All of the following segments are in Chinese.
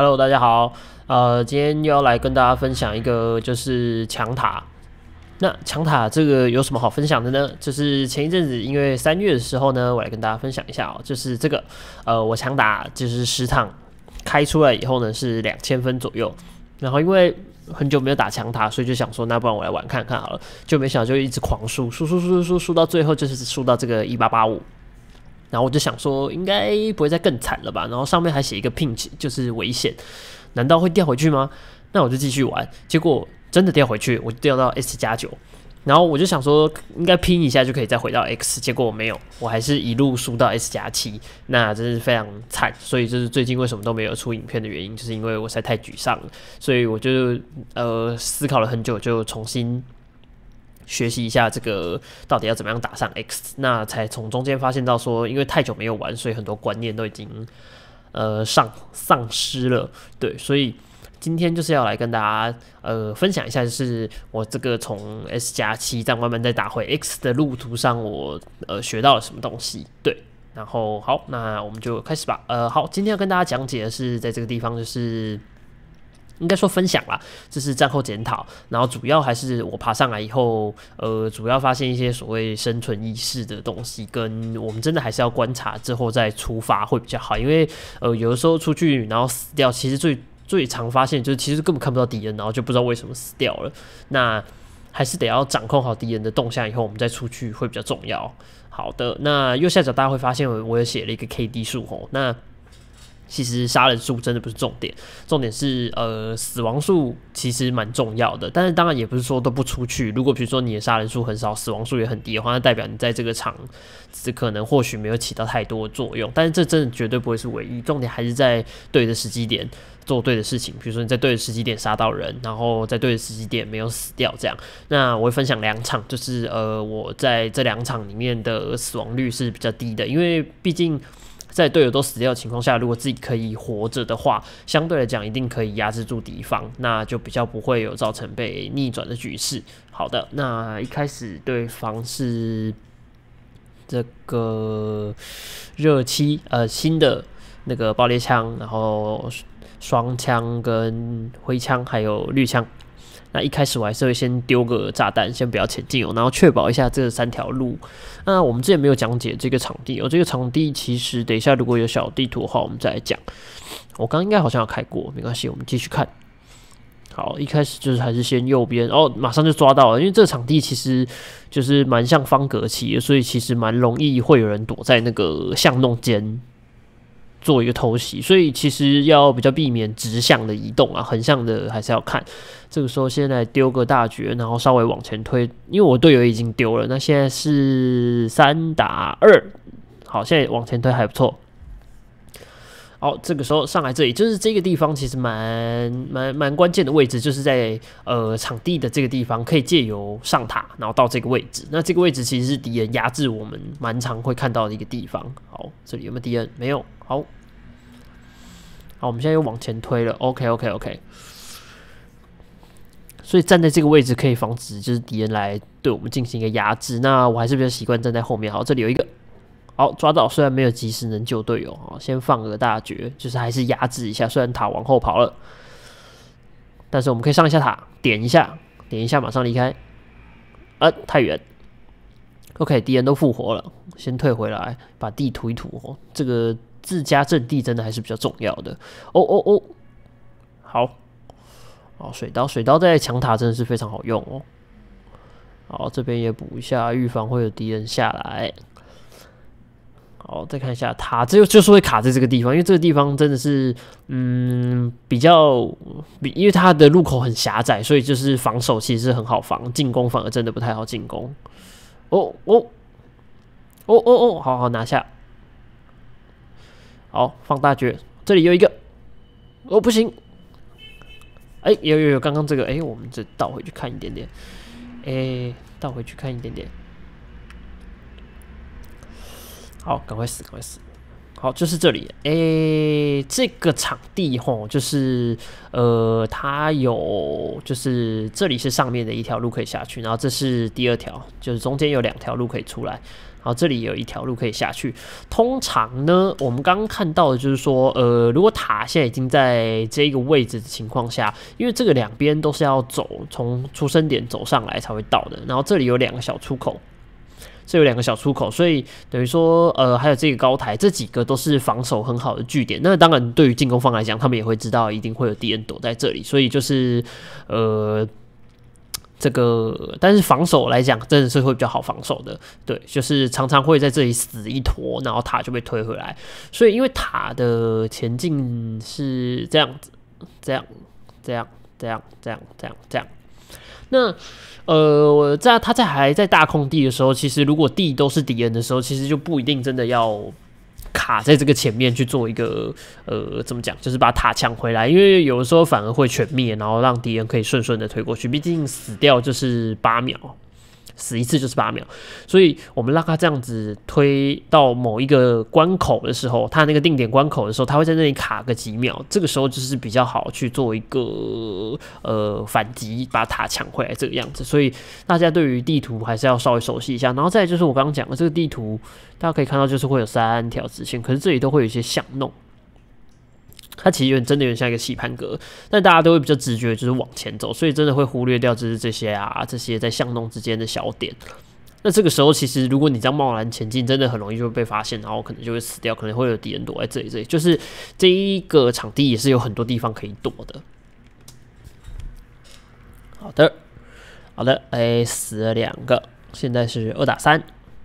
Hello，大家好，呃，今天又要来跟大家分享一个，就是强塔。那强塔这个有什么好分享的呢？就是前一阵子，因为三月的时候呢，我来跟大家分享一下哦。就是这个，呃，我强打就是十趟开出来以后呢，是两千分左右。然后因为很久没有打强塔，所以就想说，那不然我来玩看看好了。就没想到就一直狂输输输输输，输到最后就是输到这个一八八五。然后我就想说，应该不会再更惨了吧？然后上面还写一个 pinch，就是危险，难道会掉回去吗？那我就继续玩，结果真的掉回去，我掉到 S 加九，然后我就想说，应该拼一下就可以再回到 X，结果我没有，我还是一路输到 S 加七，那真是非常惨。所以就是最近为什么都没有出影片的原因，就是因为我实在太沮丧了，所以我就呃思考了很久，就重新。学习一下这个到底要怎么样打上 X，那才从中间发现到说，因为太久没有玩，所以很多观念都已经呃丧丧失了。对，所以今天就是要来跟大家呃分享一下，就是我这个从 S 加七在慢慢在打回 X 的路途上，我呃学到了什么东西。对，然后好，那我们就开始吧。呃，好，今天要跟大家讲解的是，在这个地方就是。应该说分享啦，这是战后检讨，然后主要还是我爬上来以后，呃，主要发现一些所谓生存意识的东西，跟我们真的还是要观察之后再出发会比较好，因为呃有的时候出去然后死掉，其实最最常发现就是其实根本看不到敌人，然后就不知道为什么死掉了。那还是得要掌控好敌人的动向以后，我们再出去会比较重要。好的，那右下角大家会发现我我也写了一个 K D 数吼，那。其实杀人数真的不是重点，重点是呃死亡数其实蛮重要的。但是当然也不是说都不出去。如果比如说你的杀人数很少，死亡数也很低的话，那代表你在这个场只可能或许没有起到太多作用。但是这真的绝对不会是唯一重点，还是在对的时机点做对的事情。比如说你在对的时机点杀到人，然后在对的时机点没有死掉这样。那我会分享两场，就是呃我在这两场里面的死亡率是比较低的，因为毕竟。在队友都死掉的情况下，如果自己可以活着的话，相对来讲一定可以压制住敌方，那就比较不会有造成被逆转的局势。好的，那一开始对方是这个热期，呃，新的那个爆裂枪，然后双枪跟灰枪，还有绿枪。那一开始我还是会先丢个炸弹，先不要前进哦，然后确保一下这三条路。那我们之前没有讲解这个场地哦，这个场地其实等一下如果有小地图的话，我们再来讲。我刚应该好像要开过，没关系，我们继续看。好，一开始就是还是先右边，哦，马上就抓到了，因为这个场地其实就是蛮像方格棋，所以其实蛮容易会有人躲在那个巷弄间。做一个偷袭，所以其实要比较避免直向的移动啊，横向的还是要看。这个时候现在丢个大绝，然后稍微往前推，因为我队友已经丢了，那现在是三打二。好，现在往前推还不错。好，这个时候上来这里，就是这个地方其实蛮蛮蛮关键的位置，就是在呃场地的这个地方可以借由上塔，然后到这个位置。那这个位置其实是敌人压制我们蛮常会看到的一个地方。好，这里有没有敌人？没有。好，好，我们现在又往前推了。OK，OK，OK。所以站在这个位置可以防止就是敌人来对我们进行一个压制。那我还是比较习惯站在后面。好，这里有一个，好抓到，虽然没有及时能救队友啊，先放个大绝，就是还是压制一下。虽然塔往后跑了，但是我们可以上一下塔，点一下，点一下，马上离开。啊，太远。OK，敌人都复活了，先退回来，把地涂一涂。这个。自家阵地真的还是比较重要的。哦哦哦，好，哦，水刀，水刀在抢塔真的是非常好用哦。好，这边也补一下，预防会有敌人下来。好，再看一下塔，这就就是会卡在这个地方，因为这个地方真的是，嗯，比较比因为它的入口很狭窄，所以就是防守其实是很好防，进攻反而真的不太好进攻。哦哦，哦哦哦，好好拿下。好，放大绝！这里有一个，哦，不行。哎，有有有，刚刚这个哎，我们再倒回去看一点点。哎，倒回去看一点点。好，赶快死，赶快死！好，就是这里。诶，这个场地吼，就是呃，它有，就是这里是上面的一条路可以下去，然后这是第二条，就是中间有两条路可以出来。然后这里有一条路可以下去。通常呢，我们刚刚看到的就是说，呃，如果塔现在已经在这个位置的情况下，因为这个两边都是要走从出生点走上来才会到的，然后这里有两个小出口。是有两个小出口，所以等于说，呃，还有这个高台，这几个都是防守很好的据点。那当然，对于进攻方来讲，他们也会知道一定会有敌人躲在这里，所以就是，呃，这个，但是防守来讲，真的是会比较好防守的。对，就是常常会在这里死一坨，然后塔就被推回来。所以，因为塔的前进是这样子，这样，这样，这样，这样，这样，这样。那，呃，在他在还在大空地的时候，其实如果地都是敌人的时候，其实就不一定真的要卡在这个前面去做一个，呃，怎么讲，就是把塔抢回来，因为有的时候反而会全灭，然后让敌人可以顺顺的推过去，毕竟死掉就是八秒。死一次就是八秒，所以我们让他这样子推到某一个关口的时候，他那个定点关口的时候，他会在那里卡个几秒，这个时候就是比较好去做一个呃反击，把塔抢回来这个样子。所以大家对于地图还是要稍微熟悉一下。然后再就是我刚刚讲的这个地图，大家可以看到就是会有三条直线，可是这里都会有一些巷弄。它其实真的有点像一个棋盘格，但大家都会比较直觉就是往前走，所以真的会忽略掉就是这些啊这些在巷弄之间的小点。那这个时候，其实如果你这样贸然前进，真的很容易就被发现，然后可能就会死掉，可能会有敌人躲在这里这里。就是这一个场地也是有很多地方可以躲的。好的，好的，哎，死了两个，现在是二打三。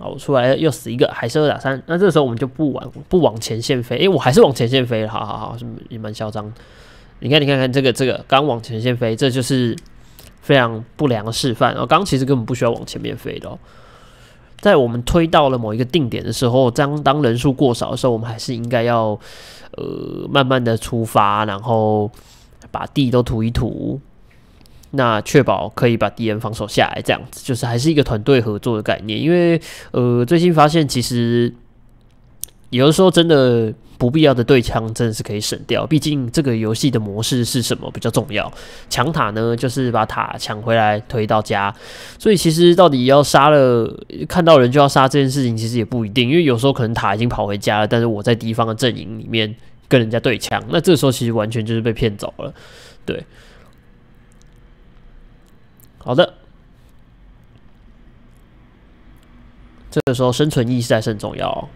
啊！我出来又死一个，还是二打三。那这时候我们就不往不往前线飞，哎，我还是往前线飞了。好好好，什么也蛮嚣张。你看，你看看这个这个，刚往前线飞，这就是非常不良示范。哦，刚其实根本不需要往前面飞的。哦。在我们推到了某一个定点的时候，当当人数过少的时候，我们还是应该要呃慢慢的出发，然后把地都涂一涂。那确保可以把敌人防守下来，这样子就是还是一个团队合作的概念。因为呃，最近发现其实有的时候真的不必要的对枪真的是可以省掉。毕竟这个游戏的模式是什么比较重要？抢塔呢，就是把塔抢回来推到家。所以其实到底要杀了看到人就要杀这件事情，其实也不一定。因为有时候可能塔已经跑回家了，但是我在敌方的阵营里面跟人家对枪，那这时候其实完全就是被骗走了，对。好的，这个时候生存意识还是很重要，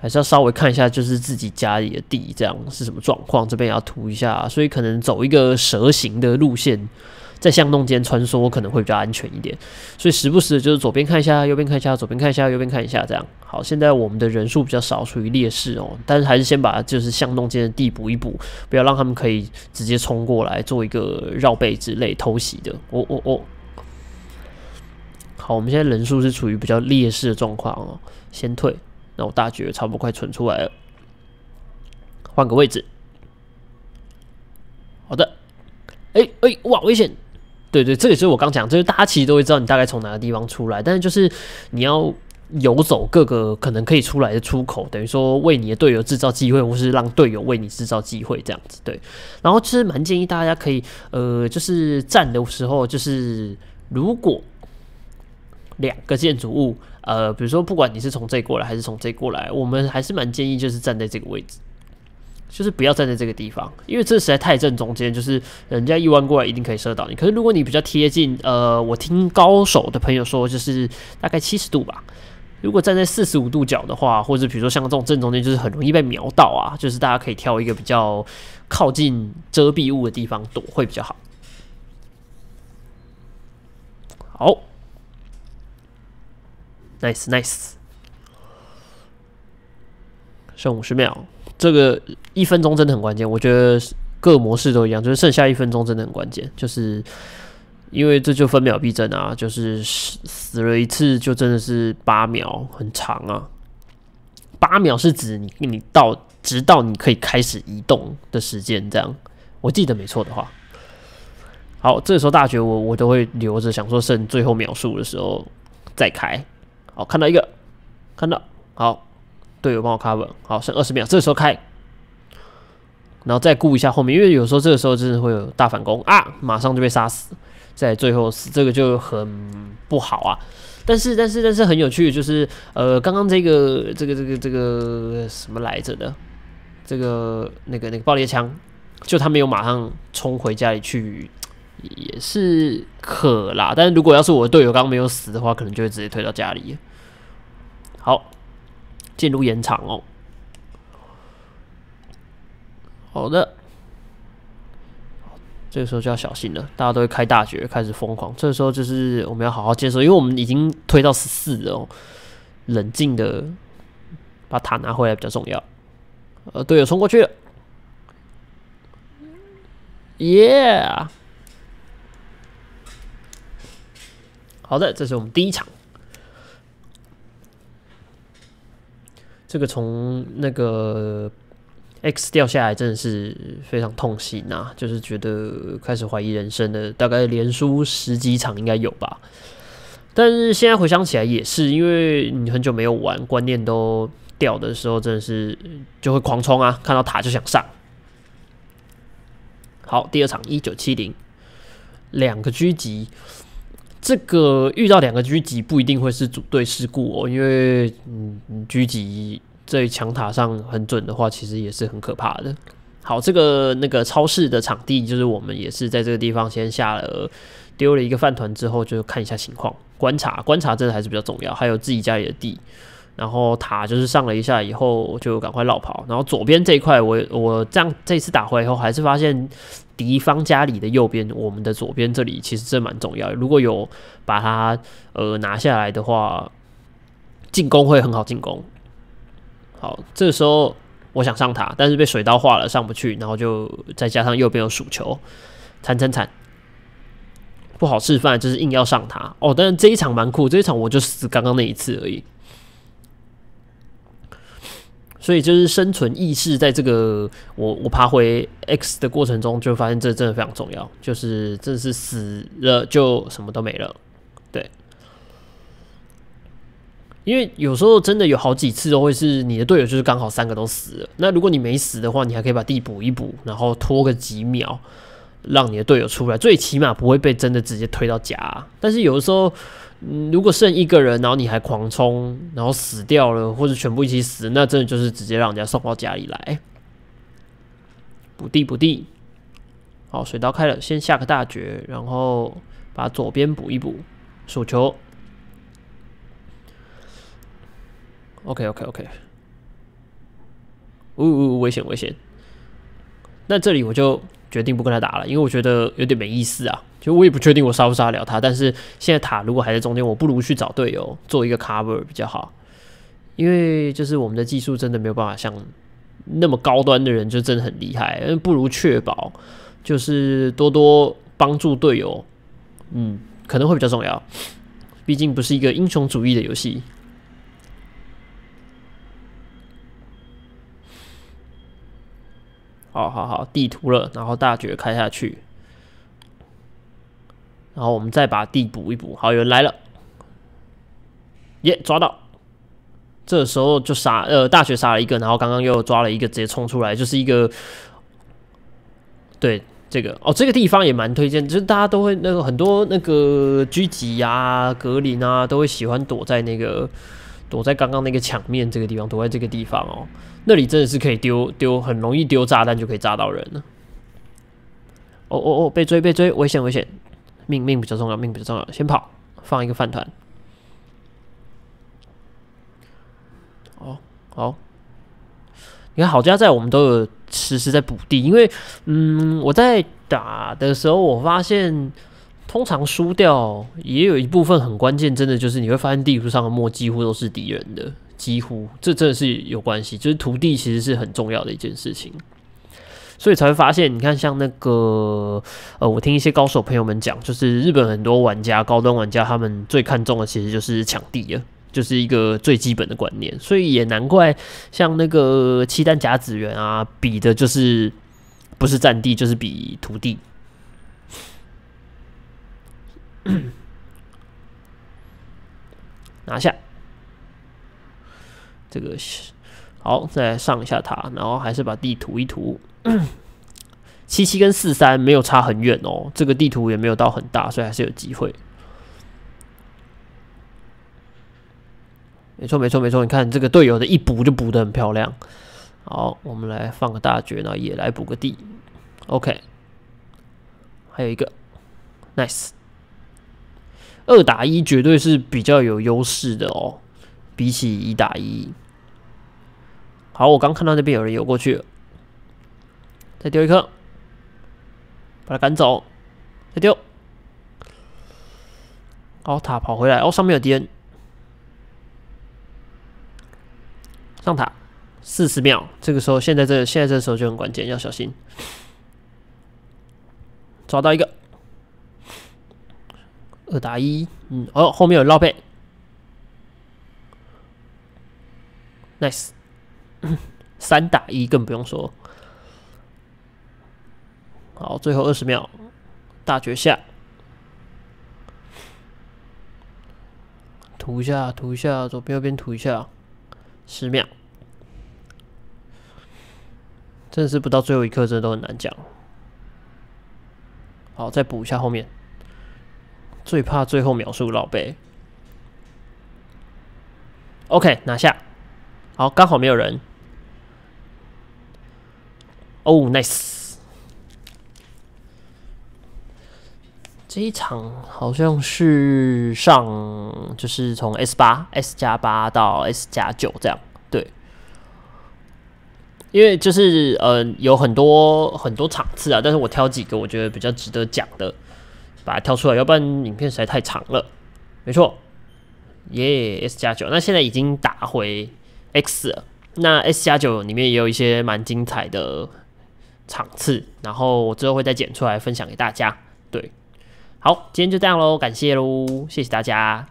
还是要稍微看一下就是自己家里的地这样是什么状况，这边要涂一下，所以可能走一个蛇形的路线。在巷弄间穿梭可能会比较安全一点，所以时不时的就是左边看一下，右边看一下，左边看一下，右边看一下，这样。好，现在我们的人数比较少，属于劣势哦，但是还是先把就是巷弄间的地补一补，不要让他们可以直接冲过来做一个绕背之类偷袭的。哦哦哦。好，我们现在人数是处于比较劣势的状况哦，先退。那我大觉差不多快存出来了，换个位置。好的，哎哎，哇，危险！对对，这也是我刚讲，就是大家其实都会知道你大概从哪个地方出来，但是就是你要游走各个可能可以出来的出口，等于说为你的队友制造机会，或是让队友为你制造机会这样子。对，然后其实蛮建议大家可以，呃，就是站的时候，就是如果两个建筑物，呃，比如说不管你是从这过来还是从这过来，我们还是蛮建议就是站在这个位置。就是不要站在这个地方，因为这实在太正中间，就是人家一弯过来一定可以射到你。可是如果你比较贴近，呃，我听高手的朋友说，就是大概七十度吧。如果站在四十五度角的话，或者比如说像这种正中间，就是很容易被瞄到啊。就是大家可以挑一个比较靠近遮蔽物的地方躲会比较好。好，nice nice，剩五十秒。这个一分钟真的很关键，我觉得各模式都一样，就是剩下一分钟真的很关键，就是因为这就分秒必争啊，就是死死了一次就真的是八秒很长啊，八秒是指你你到直到你可以开始移动的时间，这样我记得没错的话，好，这时候大绝我我都会留着想说剩最后秒数的时候再开，好，看到一个，看到好。队友帮我 cover，好，剩二十秒，这个时候开，然后再顾一下后面，因为有时候这个时候真的会有大反攻啊，马上就被杀死，在最后死这个就很不好啊。但是但是但是很有趣，就是呃，刚刚这个这个这个这个什么来着的，这个那个那个爆裂枪，就他没有马上冲回家里去，也是可啦。但是如果要是我的队友刚刚没有死的话，可能就会直接推到家里。好。进入延长哦，好的，这个时候就要小心了，大家都会开大觉，开始疯狂，这时候就是我们要好好接受，因为我们已经推到十四了，冷静的把塔拿回来比较重要，呃，队友冲过去，了。耶，好的，这是我们第一场。这个从那个 X 掉下来真的是非常痛心啊！就是觉得开始怀疑人生了，大概连输十几场应该有吧。但是现在回想起来也是，因为你很久没有玩，观念都掉的时候，真的是就会狂冲啊，看到塔就想上。好，第二场一九七零，两个狙击。这个遇到两个狙击不一定会是组队事故哦，因为嗯，狙击在墙塔上很准的话，其实也是很可怕的。好，这个那个超市的场地，就是我们也是在这个地方先下了，丢了一个饭团之后，就看一下情况，观察观察，真的还是比较重要。还有自己家里的地，然后塔就是上了一下以后，就赶快绕跑。然后左边这一块，我我这样这次打回来以后，还是发现。敌方家里的右边，我们的左边这里其实真蛮重要。如果有把它呃拿下来的话，进攻会很好进攻。好，这个时候我想上塔，但是被水刀化了，上不去。然后就再加上右边有鼠球，惨惨惨，不好示范，就是硬要上塔哦。但是这一场蛮酷，这一场我就死刚刚那一次而已。所以就是生存意识，在这个我我爬回 X 的过程中，就发现这真的非常重要。就是真的是死了就什么都没了，对。因为有时候真的有好几次都会是你的队友，就是刚好三个都死了。那如果你没死的话，你还可以把地补一补，然后拖个几秒，让你的队友出来，最起码不会被真的直接推到家。但是有的时候。如果剩一个人，然后你还狂冲，然后死掉了，或者全部一起死，那真的就是直接让人家送到家里来补地补地。好，水刀开了，先下个大绝，然后把左边补一补，手球。OK OK OK。呜呜，危险危险！那这里我就。决定不跟他打了，因为我觉得有点没意思啊。就我也不确定我杀不杀得了他，但是现在塔如果还在中间，我不如去找队友做一个 cover 比较好。因为就是我们的技术真的没有办法像那么高端的人就真的很厉害，不如确保就是多多帮助队友，嗯，可能会比较重要。毕竟不是一个英雄主义的游戏。好好好，地图了，然后大绝开下去，然后我们再把地补一补。好，有人来了，耶，抓到！这时候就杀，呃，大绝杀了一个，然后刚刚又抓了一个，直接冲出来，就是一个。对，这个哦，这个地方也蛮推荐，就是大家都会那个很多那个狙击啊、格林啊，都会喜欢躲在那个躲在刚刚那个墙面这个地方，躲在这个地方哦。那里真的是可以丢丢，很容易丢炸弹就可以炸到人了。哦哦哦，被追被追，危险危险，命命比较重要，命比较重要，先跑，放一个饭团。哦好，你看郝家在我们都有实时在补地，因为嗯，我在打的时候，我发现通常输掉也有一部分很关键，真的就是你会发现地图上的墨几乎都是敌人的。几乎这真的是有关系，就是土地其实是很重要的一件事情，所以才会发现，你看像那个呃，我听一些高手朋友们讲，就是日本很多玩家高端玩家他们最看重的其实就是抢地了，就是一个最基本的观念，所以也难怪像那个七单甲子园啊，比的就是不是占地就是比土地，拿下。这个是好，再来上一下塔，然后还是把地涂一涂。七七跟四三没有差很远哦，这个地图也没有到很大，所以还是有机会。没错，没错，没错。你看这个队友的一补就补的很漂亮。好，我们来放个大绝，然后也来补个地。OK，还有一个，Nice。二打一绝对是比较有优势的哦，比起一打一。好，我刚看到那边有人游过去了，再丢一颗，把他赶走，再丢。高塔跑回来，哦，上面有敌人，上塔四十秒。这个时候，现在这现在这时候就很关键，要小心。抓到一个二打一，嗯，哦，后面有绕贝，nice。三打一更不用说，好，最后二十秒，大绝下，涂一下，涂一下，左边右边涂一下，十秒，真的是不到最后一刻，真的都很难讲。好，再补一下后面，最怕最后秒数老被。OK，拿下，好，刚好没有人。哦，nice！这一场好像是上，就是从 S 八 S 加八到 S 加九这样，对。因为就是呃有很多很多场次啊，但是我挑几个我觉得比较值得讲的，把它挑出来，要不然影片实在太长了。没错，耶，S 加九，那现在已经打回 X 了。那 S 加九里面也有一些蛮精彩的。场次，然后我之后会再剪出来分享给大家。对，好，今天就这样喽，感谢喽，谢谢大家。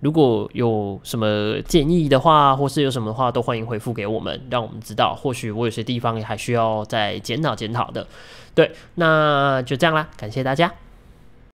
如果有什么建议的话，或是有什么的话，都欢迎回复给我们，让我们知道，或许我有些地方也还需要再检讨、检讨的。对，那就这样啦，感谢大家。